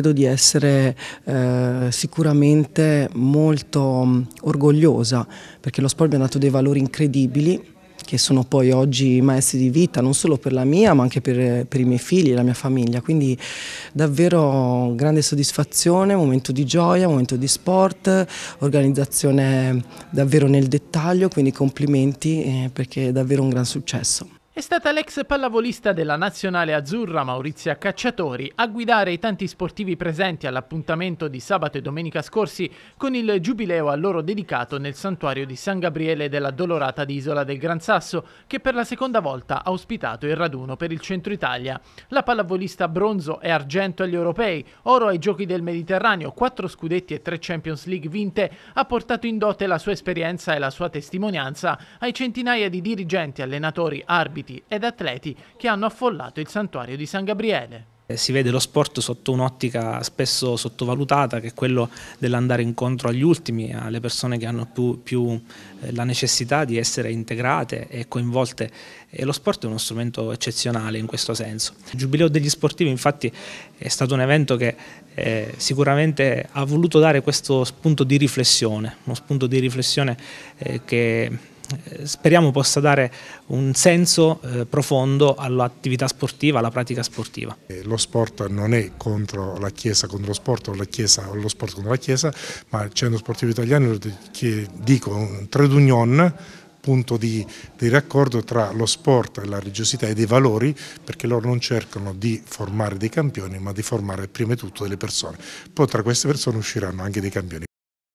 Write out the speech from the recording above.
credo di essere eh, sicuramente molto mm, orgogliosa perché lo sport mi ha dato dei valori incredibili che sono poi oggi maestri di vita, non solo per la mia, ma anche per, per i miei figli e la mia famiglia. Quindi davvero grande soddisfazione, momento di gioia, momento di sport, organizzazione davvero nel dettaglio, quindi complimenti eh, perché è davvero un gran successo. È stata l'ex pallavolista della nazionale azzurra Maurizia Cacciatori a guidare i tanti sportivi presenti all'appuntamento di sabato e domenica scorsi con il giubileo a loro dedicato nel santuario di San Gabriele della Dolorata di Isola del Gran Sasso, che per la seconda volta ha ospitato il raduno per il centro Italia. La pallavolista bronzo e argento agli europei, oro ai giochi del Mediterraneo, quattro scudetti e tre Champions League vinte, ha portato in dote la sua esperienza e la sua testimonianza ai centinaia di dirigenti, allenatori, arbitri, spiriti ed atleti che hanno affollato il santuario di San Gabriele. Eh, si vede lo sport sotto un'ottica spesso sottovalutata che è quello dell'andare incontro agli ultimi, alle persone che hanno più, più, eh, la necessità di essere integrate e coinvolte e lo sport è uno strumento eccezionale in questo senso. Il Giubileo degli Sportivi infatti è stato un evento che eh, sicuramente ha voluto dare questo spunto di riflessione, uno spunto di riflessione eh, che eh, speriamo possa dare un senso eh, profondo all'attività sportiva, alla pratica sportiva. Eh, lo sport non è contro la Chiesa contro lo sport o la Chiesa o lo sport contro la Chiesa, ma il Centro Sportivo Italiano che dico un d'union punto di, di, raccordo tra lo sport e la religiosità e dei valori perché loro non cercano di formare dei campioni ma di formare prima di tutto delle persone. Poi tra queste persone usciranno anche dei campioni.